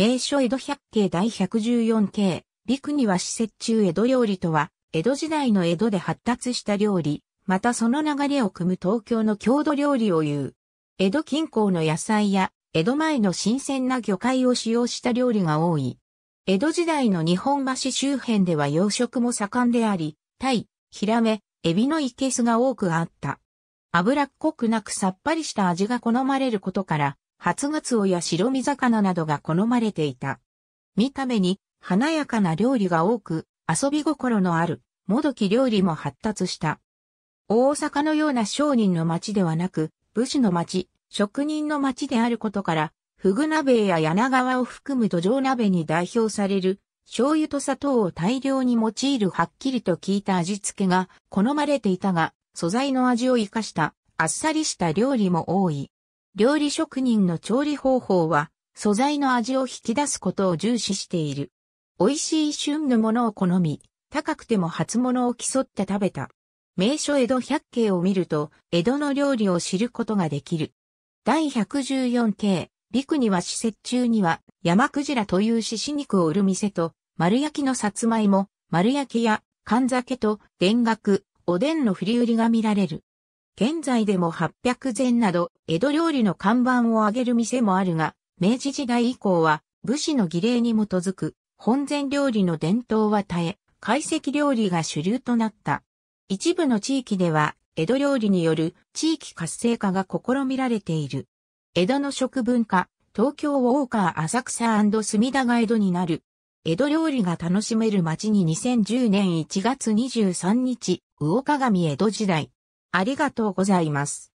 名所江戸百景第114景、陸には施設中江戸料理とは、江戸時代の江戸で発達した料理、またその流れを組む東京の郷土料理を言う。江戸近郊の野菜や、江戸前の新鮮な魚介を使用した料理が多い。江戸時代の日本橋周辺では養殖も盛んであり、タイ、ヒラメ、エビの生けスが多くあった。脂っこくなくさっぱりした味が好まれることから、初ガツオや白身魚などが好まれていた。見た目に華やかな料理が多く、遊び心のある、もどき料理も発達した。大阪のような商人の町ではなく、武士の町、職人の町であることから、フグ鍋や柳川を含む土壌鍋に代表される、醤油と砂糖を大量に用いるはっきりと効いた味付けが好まれていたが、素材の味を活かしたあっさりした料理も多い。料理職人の調理方法は、素材の味を引き出すことを重視している。美味しい旬のものを好み、高くても初物を競って食べた。名所江戸百景を見ると、江戸の料理を知ることができる。第114景、陸には施設中には、山クジラという獅子肉を売る店と、丸焼きのさつまいも、丸焼きや、缶酒と、田楽、おでんの振り売りが見られる。現在でも800膳など、江戸料理の看板を上げる店もあるが、明治時代以降は、武士の儀礼に基づく、本膳料理の伝統は絶え、懐石料理が主流となった。一部の地域では、江戸料理による地域活性化が試みられている。江戸の食文化、東京ウォーカー浅草隅田が江戸になる。江戸料理が楽しめる街に2010年1月23日、魚鏡江戸時代。ありがとうございます。